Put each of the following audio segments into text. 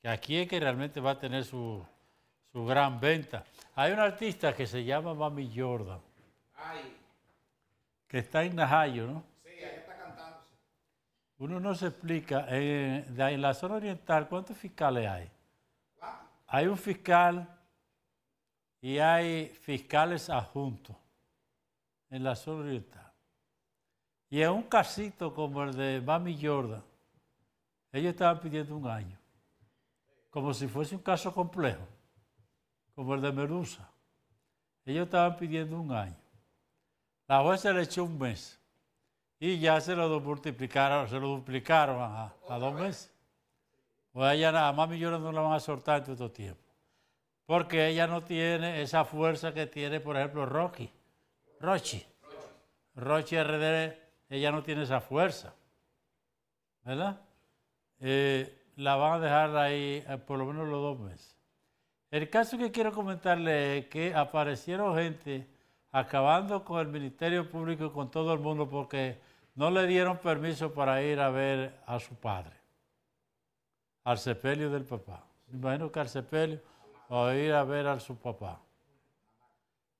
que aquí es que realmente va a tener su, gran venta. Hay un artista que se llama Mami Jordan, que está en Najayo, ¿no? Sí, ahí está cantándose. Uno no se explica, eh, en la zona oriental, ¿cuántos fiscales hay? Hay un fiscal y hay fiscales adjuntos en la zona oriental. Y en un casito como el de Mami Jordan, ellos estaban pidiendo un año como si fuese un caso complejo, como el de Medusa. Ellos estaban pidiendo un año. La jueza le echó un mes y ya se lo multiplicaron, se lo duplicaron a, dos meses. Pues ella nada más millones no la van a soltar en todo este tiempo. Porque ella no tiene esa fuerza que tiene, por ejemplo, Rocky. Rochi. Rochi RD, ella no tiene esa fuerza. ¿Verdad? Eh, la van a dejar ahí eh, por lo menos los dos meses. El caso que quiero comentarle es que aparecieron gente acabando con el Ministerio Público y con todo el mundo porque no le dieron permiso para ir a ver a su padre, al sepelio del papá. imagino que al sepelio o ir a ver a su papá.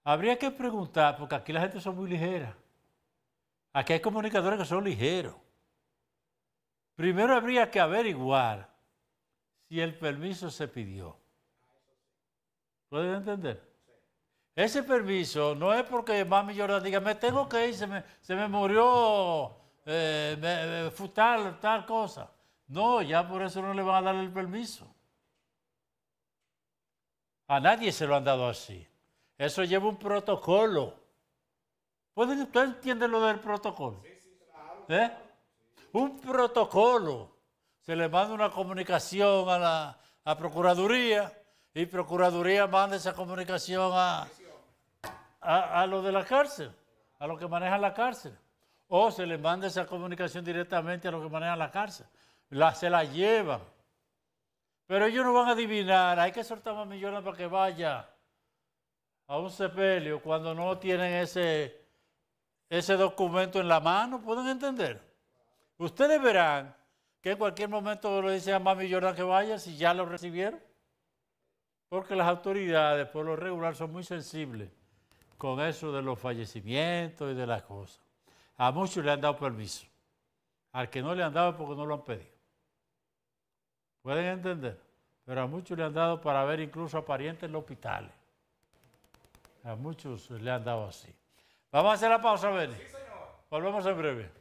Habría que preguntar, porque aquí la gente son muy ligera. Aquí hay comunicadores que son ligeros. Primero habría que averiguar si el permiso se pidió. ¿Pueden entender? Ese permiso no es porque mami llora, diga, me tengo que ir, se me, murió eh, tal, tal cosa. No, ya por eso no le van a dar el permiso. A nadie se lo han dado así. Eso lleva un protocolo. ¿Pueden, ¿Usted entiende lo del protocolo? ¿Eh? Un protocolo se le manda una comunicación a la Procuraduría y Procuraduría manda esa comunicación a, a, los de la cárcel, a lo que maneja la cárcel. O se le manda esa comunicación directamente a lo que maneja la cárcel. se la llevan. Pero ellos no van a adivinar, hay que soltar más millones para que vaya a un sepelio cuando no tienen ese, ese documento en la mano, ¿pueden entender? Ustedes verán que en cualquier momento le dice a mami Jordan que vaya si ya lo recibieron. Porque las autoridades, por lo regular, son muy sensibles con eso de los fallecimientos y de las cosas. A muchos le han dado permiso. Al que no le han dado es porque no lo han pedido. Pueden entender. Pero a muchos le han dado para ver incluso a parientes en los hospitales. A muchos le han dado así. Vamos a hacer la pausa, Benny. Sí, Volvemos en breve.